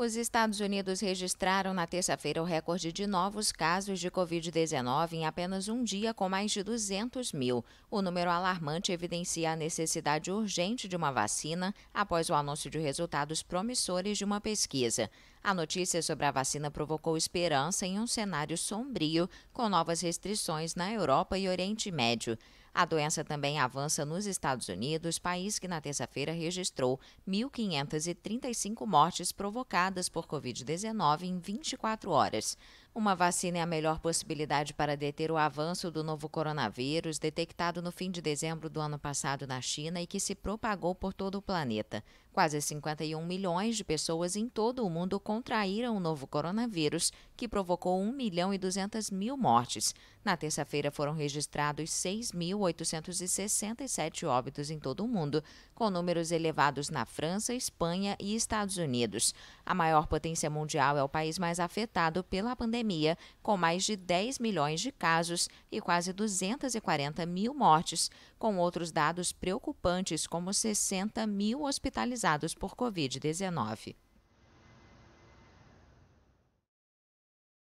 Os Estados Unidos registraram na terça-feira o recorde de novos casos de Covid-19 em apenas um dia, com mais de 200 mil. O número alarmante evidencia a necessidade urgente de uma vacina após o anúncio de resultados promissores de uma pesquisa. A notícia sobre a vacina provocou esperança em um cenário sombrio, com novas restrições na Europa e Oriente Médio. A doença também avança nos Estados Unidos, país que na terça-feira registrou 1.535 mortes provocadas por Covid-19 em 24 horas. Uma vacina é a melhor possibilidade para deter o avanço do novo coronavírus, detectado no fim de dezembro do ano passado na China e que se propagou por todo o planeta. Quase 51 milhões de pessoas em todo o mundo contraíram o novo coronavírus, que provocou 1 milhão e 200 mil mortes. Na terça-feira foram registrados 6.867 óbitos em todo o mundo, com números elevados na França, Espanha e Estados Unidos. A maior potência mundial é o país mais afetado pela pandemia pandemia, com mais de 10 milhões de casos e quase 240 mil mortes, com outros dados preocupantes, como 60 mil hospitalizados por Covid-19.